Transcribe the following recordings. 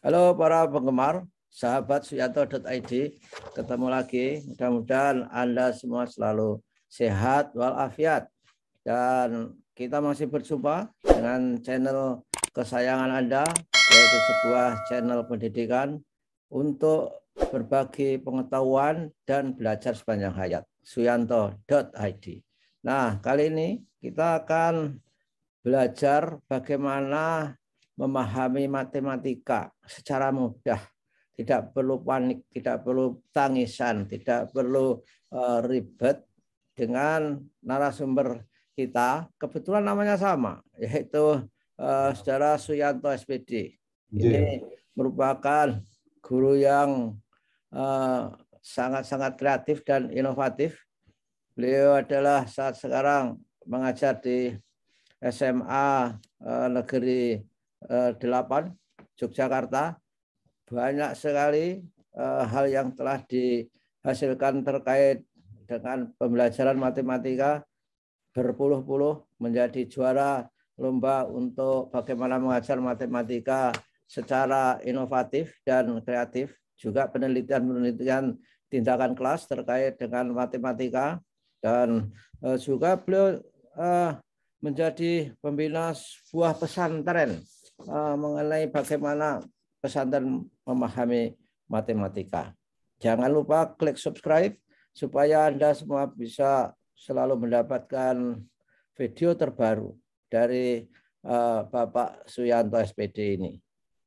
Halo para penggemar, sahabat suyanto.id. Ketemu lagi. Mudah-mudahan Anda semua selalu sehat walafiat. Dan kita masih berjumpa dengan channel kesayangan Anda, yaitu sebuah channel pendidikan untuk berbagi pengetahuan dan belajar sepanjang hayat. suyanto.id. Nah, kali ini kita akan belajar bagaimana memahami matematika secara mudah, tidak perlu panik, tidak perlu tangisan, tidak perlu eh, ribet dengan narasumber kita. Kebetulan namanya sama, yaitu eh, saudara Suyanto SPD. Iya. Ini merupakan guru yang eh, sangat-sangat kreatif dan inovatif. Beliau adalah saat sekarang mengajar di SMA negeri Eh, Yogyakarta banyak sekali eh, hal yang telah dihasilkan terkait dengan pembelajaran matematika berpuluh-puluh menjadi juara lomba untuk bagaimana mengajar matematika secara inovatif dan kreatif, juga penelitian-penelitian tindakan kelas terkait dengan matematika dan eh, juga beliau menjadi pembina sebuah pesantren Eh, mengenai bagaimana pesantren memahami matematika. Jangan lupa klik subscribe supaya Anda semua bisa selalu mendapatkan video terbaru dari eh, Bapak Suyanto SPD ini,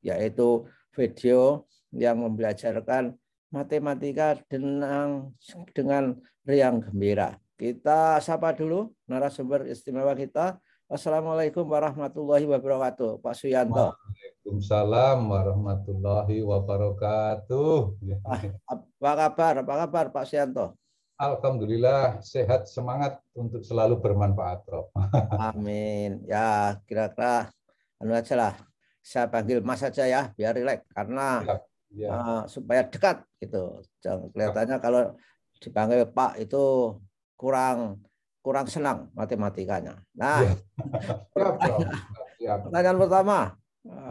yaitu video yang membelajarkan matematika dengan, dengan riang gembira. Kita sapa dulu narasumber istimewa kita, Assalamualaikum warahmatullahi wabarakatuh, Pak Suyanto. Waalaikumsalam warahmatullahi wabarakatuh. Ah, apa kabar? Apa kabar Pak Suyanto? Alhamdulillah sehat semangat untuk selalu bermanfaat, Prof. Amin. Ya, kira-kira anu aja lah. Saya panggil Mas aja ya, biar rileks karena ya, ya. Uh, supaya dekat gitu. Jangan kelihatannya ya. kalau dipanggil Pak itu kurang kurang senang matematikanya. Nah, iya. pertanyaan, ya. pertama,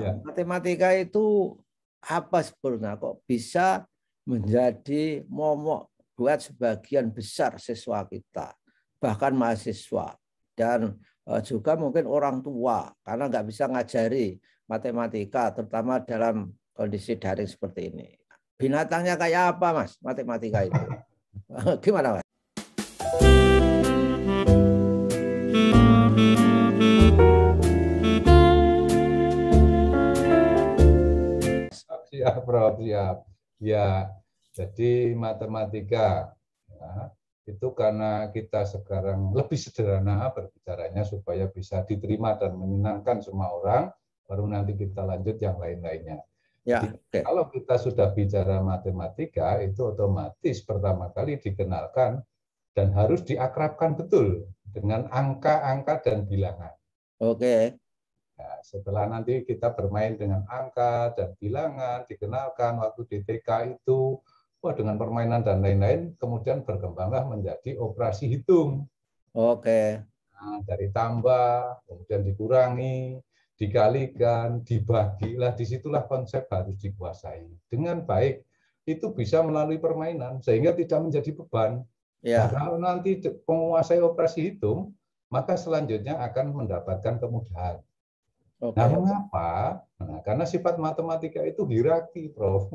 ya. matematika itu apa sebenarnya kok bisa menjadi momok buat sebagian besar siswa kita, bahkan mahasiswa dan eh, juga mungkin orang tua karena nggak bisa ngajari matematika terutama dalam kondisi daring seperti ini. Binatangnya kayak apa, Mas? Matematika itu. Gimana, Mas? prof ya, Ya, jadi matematika ya, itu karena kita sekarang lebih sederhana berbicaranya supaya bisa diterima dan menyenangkan semua orang, baru nanti kita lanjut yang lain-lainnya. Ya, Kalau kita sudah bicara matematika, itu otomatis pertama kali dikenalkan dan harus diakrabkan betul dengan angka-angka dan bilangan. Oke. Okay. Nah, setelah nanti kita bermain dengan angka dan bilangan, dikenalkan waktu di TK itu, wah dengan permainan dan lain-lain, kemudian berkembanglah menjadi operasi hitung. Oke. Nah, dari tambah, kemudian dikurangi, dikalikan, dibagilah, disitulah konsep harus dikuasai. Dengan baik, itu bisa melalui permainan, sehingga tidak menjadi beban. Ya. Nah, kalau nanti penguasai operasi hitung, maka selanjutnya akan mendapatkan kemudahan. Okay. Nah mengapa? Nah, karena sifat matematika itu hierarki, Prof.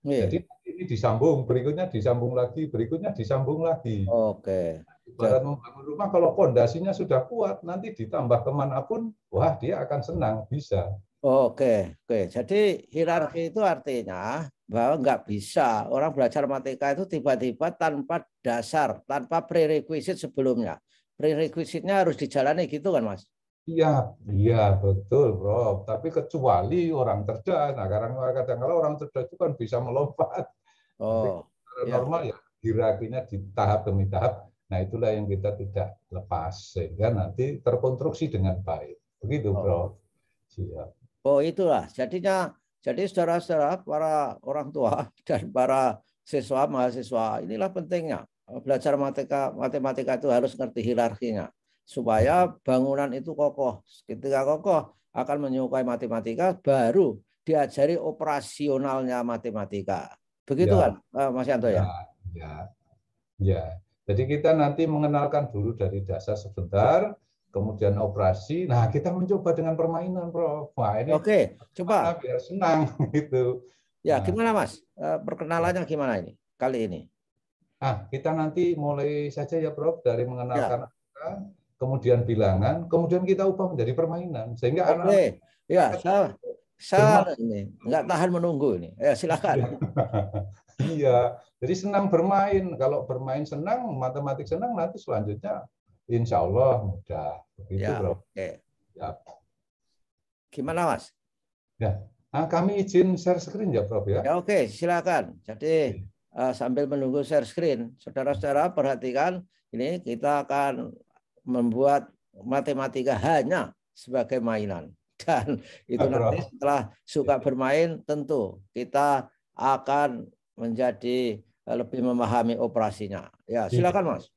Yeah. Jadi ini disambung, berikutnya disambung lagi, berikutnya disambung lagi. Oke. Okay. membangun rumah, kalau pondasinya sudah kuat, nanti ditambah kemanapun, wah dia akan senang, bisa. Oke, oke. Jadi hierarki itu artinya bahwa nggak bisa orang belajar matematika itu tiba-tiba tanpa dasar, tanpa prerequisit sebelumnya. Prerequisitnya harus dijalani gitu kan, Mas? Iya, iya betul, bro. Tapi kecuali orang cerdas. Nah, kadang kadang kalau orang cerdas itu kan bisa melompat. Oh, iya. normal ya. ya dirakinya di tahap demi tahap. Nah, itulah yang kita tidak lepas sehingga nanti terkonstruksi dengan baik. Begitu, oh. bro. Siap. Oh, itulah. Jadinya jadi saudara-saudara para orang tua dan para siswa mahasiswa, inilah pentingnya belajar matematika matematika itu harus ngerti hierarkinya supaya bangunan itu kokoh. Ketika kokoh akan menyukai matematika baru diajari operasionalnya matematika. Begitu ya. kan eh, Mas Yanto ya? ya? Ya. ya? Jadi kita nanti mengenalkan dulu dari dasar sebentar, kemudian operasi. Nah, kita mencoba dengan permainan, Prof. Wah, ini Oke, coba. Biar senang gitu. Ya, nah. gimana Mas? Eh, perkenalannya gimana ini kali ini? Ah, kita nanti mulai saja ya, Prof, dari mengenalkan ya kemudian bilangan, kemudian kita ubah menjadi permainan sehingga Oke. anak ya saya saya ini nggak tahan menunggu ini. Ya silakan. iya, jadi senang bermain. Kalau bermain senang, matematik senang, nanti selanjutnya insya Allah mudah. Begitu, ya, bro. Oke. Ya. Gimana, Mas? Ya, nah, kami izin share screen ya, Prof ya. Ya oke, silakan. Jadi uh, sambil menunggu share screen, saudara-saudara perhatikan ini kita akan membuat matematika hanya sebagai mainan. Dan itu Agro. nanti setelah suka bermain tentu kita akan menjadi eh, lebih memahami operasinya. Ya, iya. silakan Mas.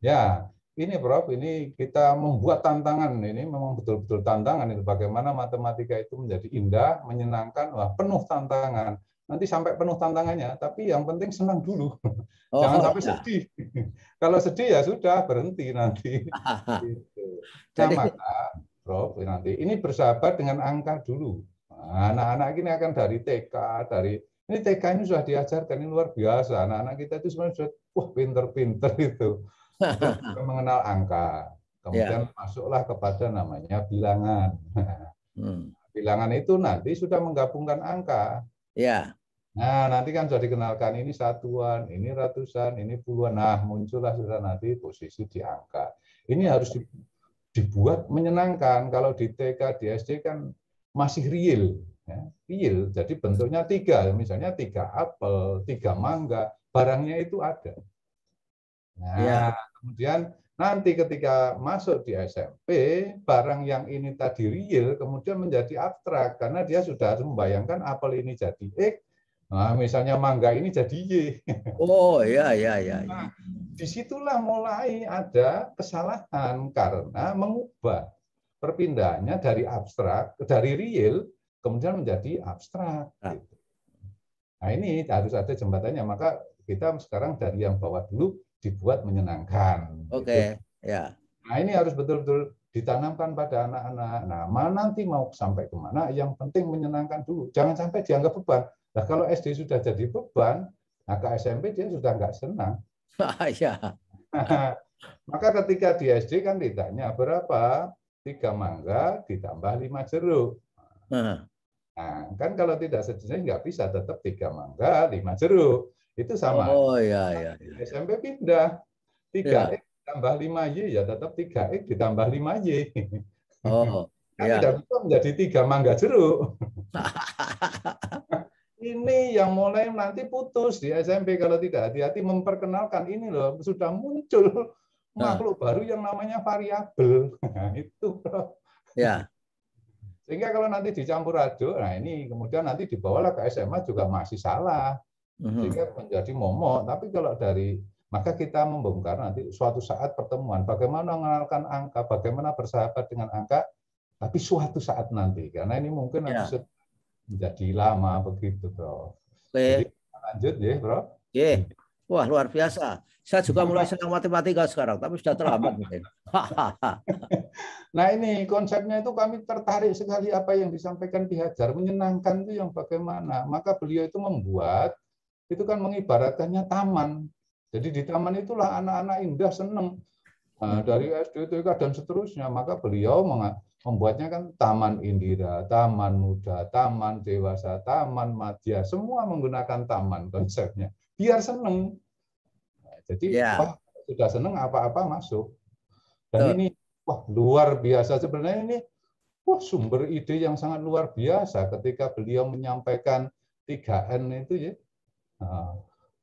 Ya, ini Prof, ini kita membuat tantangan ini memang betul-betul tantangan itu bagaimana matematika itu menjadi indah, menyenangkan, wah penuh tantangan nanti sampai penuh tantangannya. Tapi yang penting senang dulu. Oh, Jangan sampai ya. sedih. Kalau sedih ya sudah berhenti nanti. Gitu. Nah maka, bro, nanti ini bersahabat dengan angka dulu. Nah, anak-anak ini akan dari TK, dari ini TK ini sudah diajarkan ini luar biasa. Anak-anak kita itu sebenarnya sudah wah pinter-pinter itu. mengenal angka. Kemudian ya. masuklah kepada namanya bilangan. Hmm. Bilangan itu nanti sudah menggabungkan angka. Ya. Nah, nanti kan sudah dikenalkan ini satuan, ini ratusan, ini puluhan. Nah, muncullah sudah nanti posisi di angka. Ini harus dibuat menyenangkan. Kalau di TK, di SD kan masih real. Ya, real. Jadi bentuknya tiga. Misalnya tiga apel, tiga mangga. Barangnya itu ada. Nah, ya. kemudian Nanti ketika masuk di SMP, barang yang ini tadi real kemudian menjadi abstrak karena dia sudah harus membayangkan apel ini jadi X, nah, misalnya mangga ini jadi Y. Oh ya ya ya. Nah, disitulah mulai ada kesalahan karena mengubah perpindahannya dari abstrak dari real kemudian menjadi abstrak. Nah, gitu. nah ini harus ada jembatannya. Maka kita sekarang dari yang bawah dulu dibuat menyenangkan. Gitu. Oke, okay. ya. Yeah. Nah ini harus betul-betul ditanamkan pada anak-anak. Nah, mana nanti mau sampai kemana? Yang penting menyenangkan dulu. Jangan sampai dianggap beban. Nah, kalau SD sudah jadi beban, nah ke SMP dia sudah nggak senang. Iya. Maka ketika di SD kan ditanya berapa? Tiga mangga ditambah lima jeruk. Nah, kan kalau tidak sejenis nggak bisa tetap tiga mangga, lima jeruk. Itu sama. Oh iya nah, iya. iya. SMP pindah. 3X iya. ditambah 5Y ya tetap 3X ditambah 5Y. Oh. Kan iya. tidak bisa menjadi tiga mangga jeruk. ini yang mulai nanti putus di SMP kalau tidak hati-hati memperkenalkan ini loh sudah muncul nah. makhluk baru yang namanya variabel. Nah, itu. Ya. Sehingga kalau nanti dicampur aduk, nah ini kemudian nanti dibawalah ke SMA juga masih salah. Mhm. sehingga menjadi momok. Tapi kalau dari maka kita membongkar nanti suatu saat pertemuan bagaimana mengenalkan angka, bagaimana bersahabat dengan angka, tapi suatu saat nanti karena ini mungkin ya. harus menjadi lama begitu, bro. Oke. Jadi, lanjut ya, bro. Oke. Wah luar biasa. Saya juga mulai senang matematika sekarang, tapi sudah terlambat mungkin. nah ini konsepnya itu kami tertarik sekali apa yang disampaikan Ki Hajar, menyenangkan itu yang bagaimana. Maka beliau itu membuat itu kan mengibaratkannya taman. Jadi di taman itulah anak-anak indah senang nah, dari SD TK kan, dan seterusnya. Maka beliau membuatnya kan Taman Indira, Taman Muda, Taman Dewasa, Taman Madya, semua menggunakan taman konsepnya. Biar seneng. Nah, jadi yeah. wah, sudah seneng apa-apa masuk. Dan ini wah luar biasa sebenarnya ini wah sumber ide yang sangat luar biasa ketika beliau menyampaikan 3N itu ya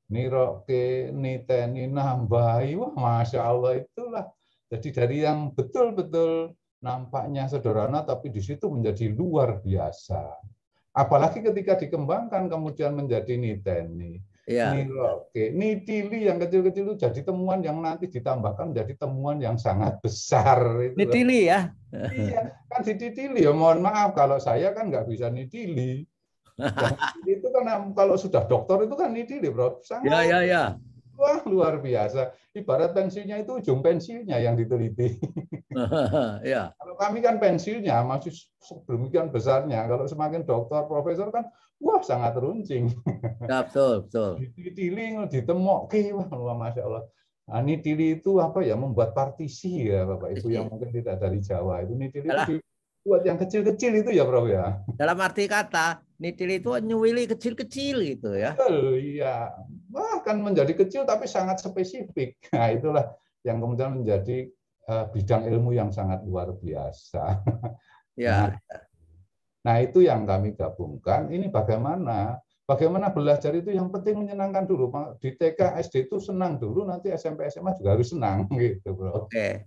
niroke, niteni, nambahi, wah Masya Allah itulah. Jadi dari yang betul-betul nampaknya sederhana, tapi di situ menjadi luar biasa. Apalagi ketika dikembangkan kemudian menjadi niteni, ya. niroke, nitili yang kecil-kecil itu jadi temuan yang nanti ditambahkan menjadi temuan yang sangat besar. Itu nitili ya? Iya, kan dititili ya. Mohon maaf kalau saya kan nggak bisa nitili. itu karena kalau sudah dokter itu kan ini deh, Bro. Sangat ya, ya, ya. Wah, luar biasa. Ibarat pensiunnya itu ujung pensiunnya yang diteliti. ya. Kalau kami kan pensiunnya masih sedemikian besarnya. Kalau semakin dokter, profesor kan wah sangat runcing. Ya, betul, betul. Diteliti ditemok, oke, wah, wah masya Allah. Nah, nitili itu apa ya membuat partisi ya Bapak Ibu yang iya. mungkin tidak dari Jawa itu nitili itu buat yang kecil-kecil itu ya Prof ya. Dalam arti kata nitil itu nyuwili kecil-kecil gitu ya. Oh, iya. Bahkan menjadi kecil tapi sangat spesifik. Nah, itulah yang kemudian menjadi eh, bidang ilmu yang sangat luar biasa. Ya. Nah, nah itu yang kami gabungkan. Ini bagaimana? Bagaimana belajar itu yang penting menyenangkan dulu. Di TK, SD itu senang dulu, nanti SMP, SMA juga harus senang gitu, Bro. Oke.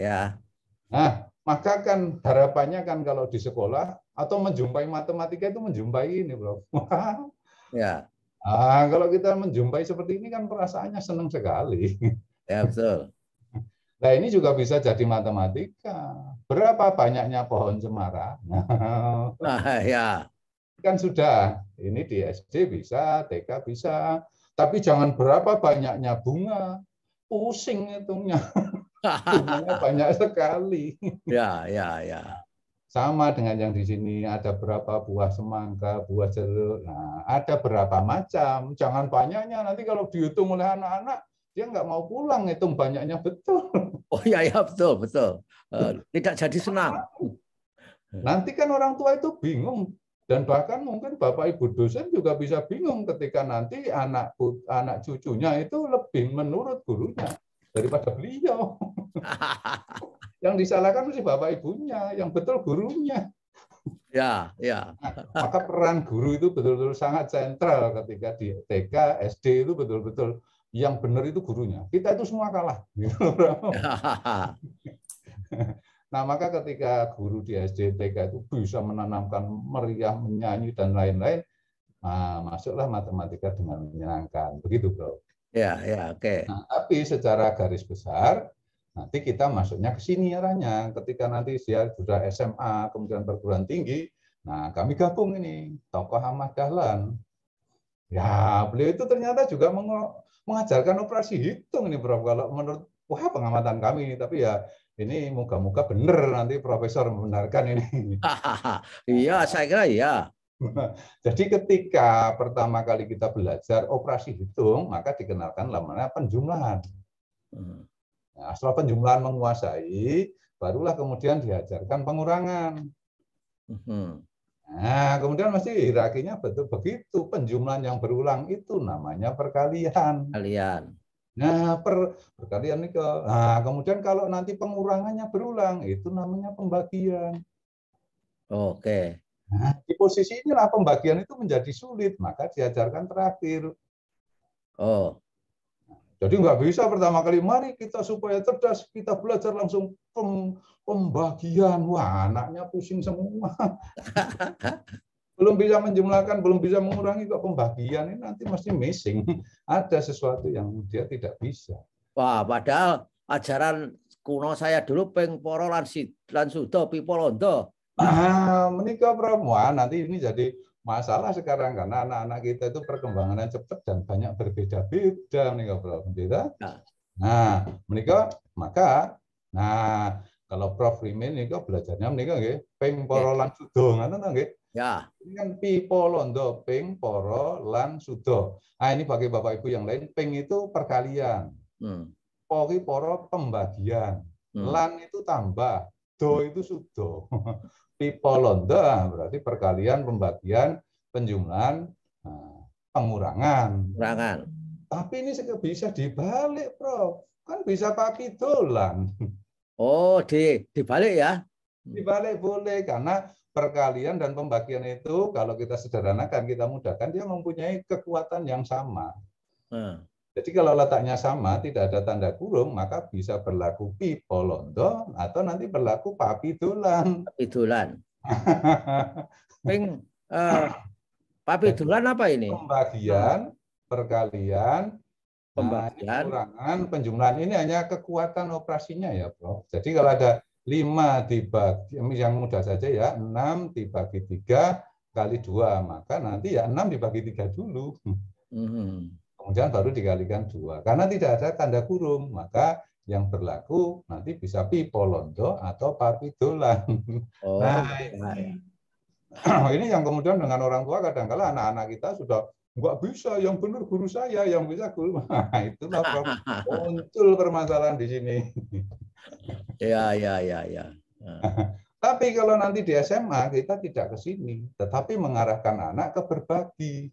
Ya. Nah, maka kan harapannya kan kalau di sekolah atau menjumpai matematika itu menjumpai ini, Bro. ya. ah kalau kita menjumpai seperti ini kan perasaannya senang sekali. Ya, betul. Nah, ini juga bisa jadi matematika. Berapa banyaknya pohon cemara? Nah, ya. Kan sudah, ini di SD bisa, TK bisa, tapi jangan berapa banyaknya bunga. Pusing hitungnya. banyak sekali. Ya, ya, ya sama dengan yang di sini ada berapa buah semangka, buah jeruk. Nah, ada berapa macam. Jangan banyaknya nanti kalau dihitung oleh anak-anak dia nggak mau pulang hitung banyaknya betul. Oh iya ya betul betul. Eh, tidak jadi senang. Nanti kan orang tua itu bingung dan bahkan mungkin bapak ibu dosen juga bisa bingung ketika nanti anak anak cucunya itu lebih menurut gurunya daripada beliau. Yang disalahkan mesti bapak ibunya, yang betul gurunya. Ya, ya. Nah, maka peran guru itu betul-betul sangat sentral ketika di TK, SD itu betul-betul yang benar itu gurunya. Kita itu semua kalah. nah, maka ketika guru di SD, TK itu bisa menanamkan meriah, menyanyi dan lain-lain, nah, masuklah matematika dengan menyenangkan. Begitu, Bro. Ya, ya, oke. Okay. Nah, tapi secara garis besar Nanti kita masuknya ke sini arahnya. Ketika nanti dia sudah SMA, kemudian perguruan tinggi, nah kami gabung ini, tokoh Ahmad Dahlan. Ya, beliau itu ternyata juga mengajarkan operasi hitung ini, Prof. Kalau menurut wah pengamatan kami ini, tapi ya ini moga-moga benar nanti profesor membenarkan ini. Iya, saya kira iya. Jadi ketika pertama kali kita belajar operasi hitung, maka dikenalkan namanya penjumlahan. Hmm. Nah, setelah penjumlahan menguasai, barulah kemudian diajarkan pengurangan. Mm-hmm. Nah, kemudian masih hierarkinya betul begitu. Penjumlahan yang berulang itu namanya perkalian. Perkalian. Nah, per, perkalian ini ke, nah, kemudian kalau nanti pengurangannya berulang, itu namanya pembagian. Oke. Nah, di posisi inilah pembagian itu menjadi sulit, maka diajarkan terakhir. Oh. Jadi nggak bisa pertama kali, mari kita supaya cerdas, kita belajar langsung pem, pembagian. Wah, anaknya pusing semua. belum bisa menjumlahkan, belum bisa mengurangi kok pembagian ini nanti masih missing. Ada sesuatu yang dia tidak bisa. Wah, padahal ajaran kuno saya dulu peng poro si, pipolondo. Ah, menikah Wah, nanti ini jadi Masalah sekarang karena anak-anak kita itu perkembangannya cepat dan banyak berbeda-beda nih Prof. Pendeta. Nah, nah menikah maka nah kalau Prof Rimin menikah belajarnya menikah nggih ping poro lan sudo ngono nggih. Ya. Ini kan pipo londo ping poro lan sudo. Ah ini bagi Bapak Ibu yang lain peng itu perkalian. Hmm. Pori poro pembagian. Hmm. Lan itu tambah, do itu sudo. Pipolonde ah, berarti perkalian, pembagian, penjumlahan, nah, pengurangan. Pengurangan. Tapi ini juga bisa dibalik, Prof. Kan bisa pakai dolan. Oh, di dibalik ya? Dibalik boleh karena perkalian dan pembagian itu kalau kita sederhanakan, kita mudahkan dia mempunyai kekuatan yang sama. Hmm. Jadi kalau letaknya sama, tidak ada tanda kurung, maka bisa berlaku pi polondo atau nanti berlaku papi dulan. Papi dulan. Ping, uh, eh, papi dulan apa ini? Pembagian, perkalian, nah, pembagian, nah, kurangan, penjumlahan. Ini hanya kekuatan operasinya ya, Bro. Jadi kalau ada lima dibagi, yang mudah saja ya, 6 dibagi tiga kali dua, maka nanti ya 6 dibagi tiga dulu. Mm -hmm kemudian baru dikalikan dua. Karena tidak ada tanda kurung, maka yang berlaku nanti bisa pipolondo atau parpidolan. Oh, nah, nah ini yang kemudian dengan orang tua kadang anak-anak kita sudah nggak bisa, yang benar guru saya, yang bisa guru. Nah, itulah muncul permasalahan di sini. Ya, ya, ya, ya. Tapi kalau nanti di SMA kita tidak ke sini, tetapi mengarahkan anak ke berbagi.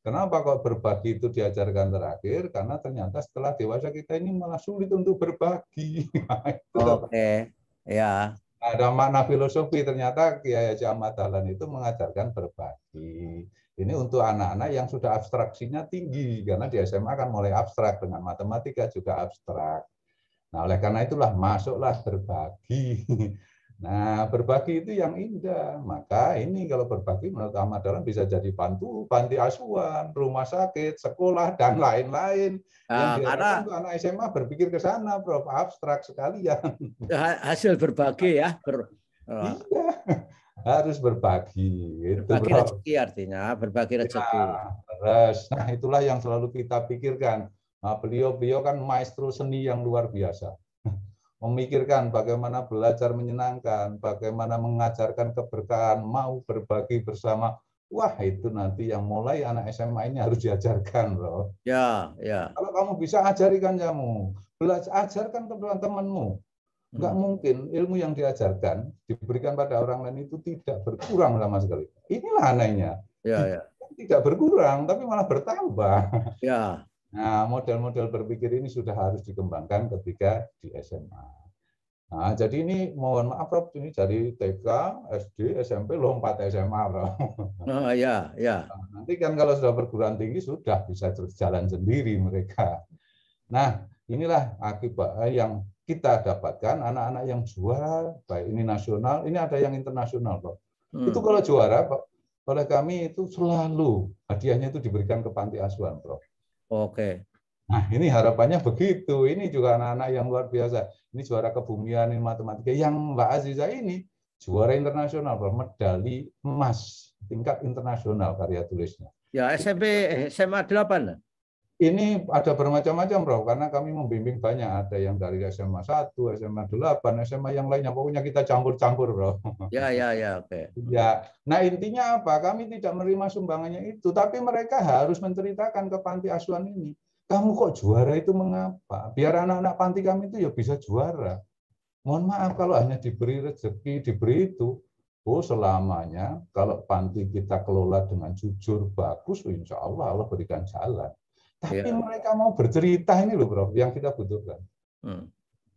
Kenapa kok berbagi itu diajarkan terakhir? Karena ternyata setelah dewasa kita ini malah sulit untuk berbagi. Nah, Oke, okay. ya. ada makna filosofi ternyata Kiai Haji Ahmad Dahlan itu mengajarkan berbagi. Ini untuk anak-anak yang sudah abstraksinya tinggi karena di SMA kan mulai abstrak dengan matematika juga abstrak. Nah, oleh karena itulah masuklah berbagi. Nah, berbagi itu yang indah. Maka ini kalau berbagi menurut Ahmad Dahlan bisa jadi bantu, panti asuhan, rumah sakit, sekolah, dan hmm. lain-lain. Nah, karena anak SMA berpikir ke sana, Prof. Abstrak sekali ya. Hasil berbagi ya. Ber, iya, ah. harus berbagi. Itu, berbagi Prof. rezeki artinya, berbagi iya, rezeki. Ya, Nah, itulah yang selalu kita pikirkan. Nah, beliau-beliau kan maestro seni yang luar biasa memikirkan bagaimana belajar menyenangkan, bagaimana mengajarkan keberkahan, mau berbagi bersama. Wah, itu nanti yang mulai anak SMA ini harus diajarkan loh. Ya, ya. Kalau kamu bisa ajarkan kamu, belajar ajarkan ke teman-temanmu. Enggak hmm. mungkin ilmu yang diajarkan diberikan pada orang lain itu tidak berkurang sama sekali. Inilah anehnya. Ya, ya. Tidak berkurang tapi malah bertambah. Ya. Nah, model-model berpikir ini sudah harus dikembangkan ketika di SMA. Nah, jadi ini mohon maaf Prof. ini dari TK, SD, SMP lompat SMA, Prof. Oh ya, ya. Nanti kan kalau sudah perguruan tinggi sudah bisa terus jalan sendiri mereka. Nah, inilah akibat eh, yang kita dapatkan anak-anak yang juara, baik ini nasional, ini ada yang internasional, Prof. Hmm. Itu kalau juara, Pak, oleh kami itu selalu hadiahnya itu diberikan ke panti asuhan, Prof. Oke. Nah, ini harapannya begitu. Ini juga anak-anak yang luar biasa. Ini juara kebumian, ini matematika. Yang Mbak Aziza ini juara internasional, medali emas tingkat internasional karya tulisnya. Ya, SMP SMA 8 ini ada bermacam-macam Prof, karena kami membimbing banyak. Ada yang dari SMA 1, SMA 8, SMA yang lainnya. Pokoknya kita campur-campur Prof. Ya, ya, ya. Oke. Okay. Ya. Nah intinya apa? Kami tidak menerima sumbangannya itu. Tapi mereka harus menceritakan ke panti asuhan ini. Kamu kok juara itu mengapa? Biar anak-anak panti kami itu ya bisa juara. Mohon maaf kalau hanya diberi rezeki, diberi itu. Oh selamanya kalau panti kita kelola dengan jujur, bagus, insya Allah Allah berikan jalan. Tapi ya. mereka mau bercerita ini loh bro, yang kita butuhkan. Hmm.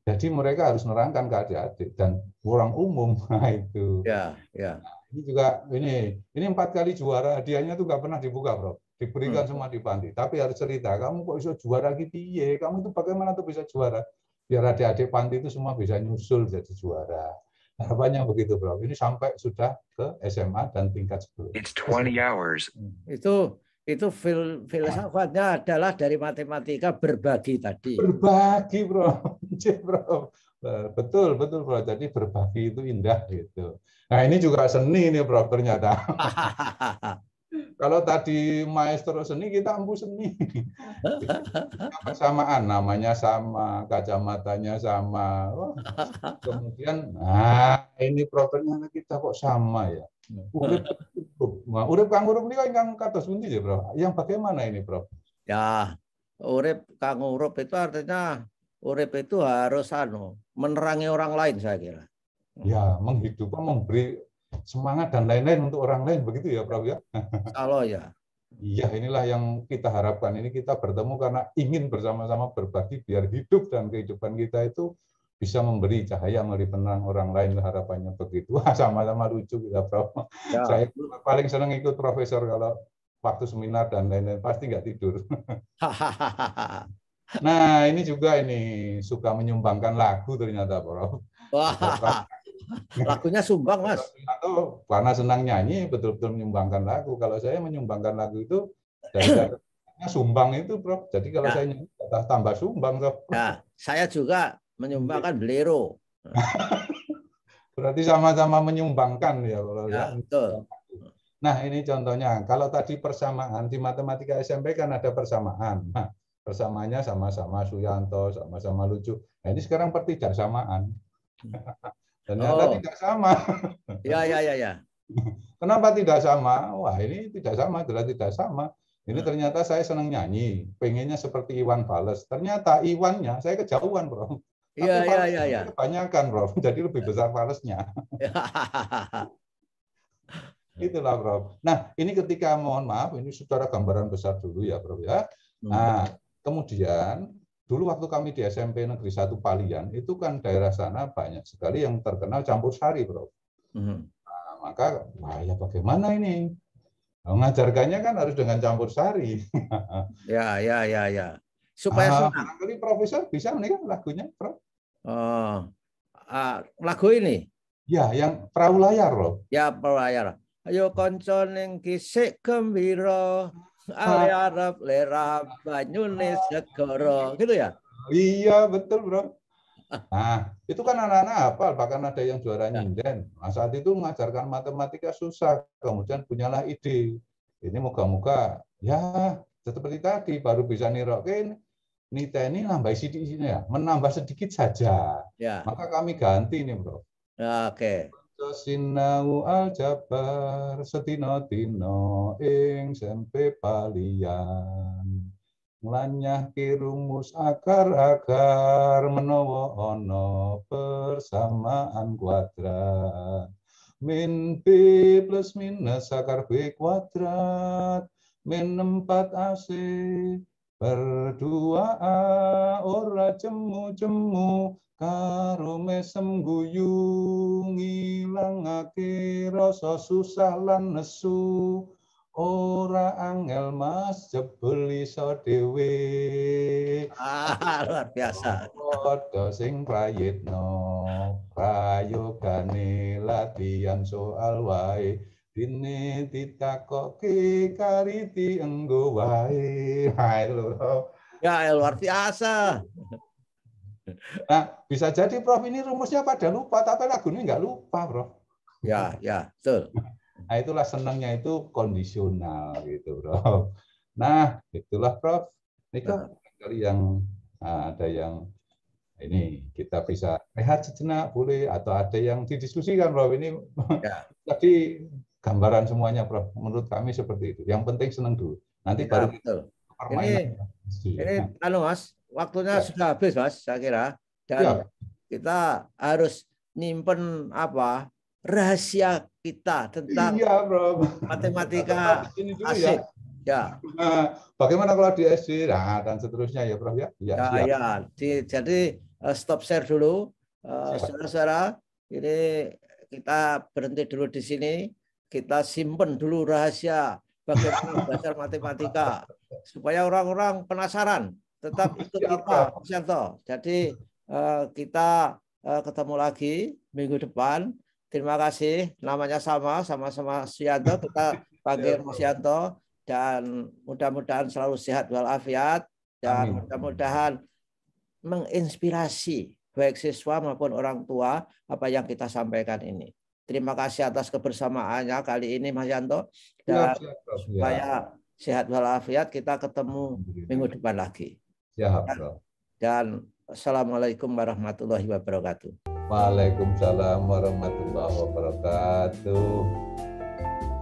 Jadi mereka harus nerangkan ke adik-adik dan orang umum nah, itu. Ya, ya. Nah, Ini juga ini ini empat kali juara hadiahnya tuh nggak pernah dibuka bro, diberikan hmm. semua di panti. Tapi harus cerita, kamu kok bisa juara gitu ya? Kamu itu bagaimana tuh bisa juara? Biar adik-adik panti itu semua bisa nyusul jadi juara. Harapannya begitu, Bro. Ini sampai sudah ke SMA dan tingkat 10. It's 20 hours. Hmm. Itu itu fil filsafatnya adalah dari matematika berbagi tadi. Berbagi, Bro. bro. Nah, betul, betul, Bro. Jadi berbagi itu indah gitu. Nah, ini juga seni nih, Bro, ternyata. Kalau tadi maestro seni kita ambu seni. Samaan namanya sama, kacamatanya sama. oh, Kemudian nah ini problemnya kita kok sama ya. Urip kang urip niku ingkang kata ya, Bro? Yang bagaimana ini, Bro? Ya, urip kang urip itu artinya urip itu harus anu menerangi orang lain saya kira. Ya, menghidupkan memberi semangat dan lain-lain untuk orang lain begitu ya Prof ya. Kalau ya. Iya, inilah yang kita harapkan. Ini kita bertemu karena ingin bersama-sama berbagi biar hidup dan kehidupan kita itu bisa memberi cahaya, memberi penerang orang lain harapannya begitu. sama-sama lucu kita, Prof. Ya. Saya paling senang ikut profesor kalau waktu seminar dan lain-lain pasti nggak tidur. nah, ini juga ini suka menyumbangkan lagu ternyata, Prof. Wah, lagunya sumbang, Mas karena senang nyanyi betul-betul menyumbangkan lagu. Kalau saya menyumbangkan lagu itu saya sumbang itu, bro. Jadi kalau nah. saya nyanyi ya tambah sumbang, Prof. Nah, saya juga menyumbangkan belero. Berarti sama-sama menyumbangkan ya, kalau Ya, betul. Nah, ini contohnya. Kalau tadi persamaan di matematika SMP kan ada persamaan. Nah, persamaannya sama-sama Suyanto, sama-sama lucu. Nah, ini sekarang pertidaksamaan. Hmm. Ternyata oh. tidak sama. Ya, ya, ya, ya. Kenapa tidak sama? Wah, ini tidak sama, Ternyata tidak sama. Ini ya. ternyata saya senang nyanyi, pengennya seperti Iwan Fales. Ternyata Iwannya saya kejauhan, Bro. Iya, iya, iya, iya. Kebanyakan, Bro. Jadi lebih besar Falesnya. Itulah, Bro. Nah, ini ketika mohon maaf, ini saudara gambaran besar dulu ya, Bro ya. Hmm. Nah, kemudian Dulu waktu kami di SMP Negeri 1 Palian, itu kan daerah sana banyak sekali yang terkenal campur sari, Bro. hmm Nah, maka, wah ya bagaimana ini? Nah, mengajarkannya kan harus dengan campur sari. ya, ya, ya, ya. Supaya uh, senang. profesor bisa menikah lagunya, Bro. Uh, Uh, lagu ini? Ya, yang perahu layar, bro Ya, perahu layar. Ayo konco ning kisik gembira, Ali Arab lerap banyune segoro gitu ya iya betul bro nah itu kan anak-anak hafal bahkan ada yang juara ya. nyinden nah, saat itu mengajarkan matematika susah kemudian punyalah ide ini moga-moga ya seperti tadi baru bisa nirokin nita ini nambah sini ya menambah sedikit saja ya. maka kami ganti nih bro ya, oke okay. Sinau aljabar setino tino ing sempe palian nglanyah kirumus akar-akar menowo ono persamaan kuadrat min b plus minus akar b kuadrat min empat ac Berdoa ora cemu-cemu karo mesem guyu ngilangake rasa susah lan nesu ora angel mas jebul iso dhewe ah luar biasa padha sing prayitno prayogane latihan soal wae dini ditakoki kariti enggo wae. hai itu Ya, luar biasa. Nah, bisa jadi Prof ini rumusnya pada lupa, tapi lagu ini nggak lupa, Bro. Ya, ya, betul. Nah, itulah senangnya itu kondisional gitu, Bro. Nah, itulah Prof. Ini kan kali yang nah, ada yang ini kita bisa rehat sejenak boleh atau ada yang didiskusikan prof ini ya. tadi gambaran semuanya, Prof. Menurut kami seperti itu. Yang penting senang dulu. Nanti ya, baru betul. Permainan. Ini, ya. ini nah. anu Mas, waktunya ya. sudah habis Mas, saya kira. Dan ya. kita harus nyimpen apa? rahasia kita tentang iya, bro. matematika nah, ya. asik. Ya. Ya. Nah, bagaimana kalau di SD nah, dan seterusnya ya Prof ya. Ya, ya, ya. Di, jadi eh, stop share dulu Uh, eh, saudara -saudara, ini kita berhenti dulu di sini kita simpen dulu rahasia bagaimana dasar matematika supaya orang-orang penasaran tetap ikut kita Santo. Jadi eh, kita eh, ketemu lagi minggu depan. Terima kasih. Namanya sama, sama-sama Suyanto. Kita panggil Mas Yanto dan mudah-mudahan selalu sehat walafiat dan mudah-mudahan menginspirasi baik siswa maupun orang tua apa yang kita sampaikan ini. Terima kasih atas kebersamaannya kali ini Mas Yanto. Iya, dan ya, supaya sehat walafiat kita ketemu minggu depan lagi. Siap, dan, dan Assalamualaikum warahmatullahi wabarakatuh. Waalaikumsalam warahmatullahi wabarakatuh.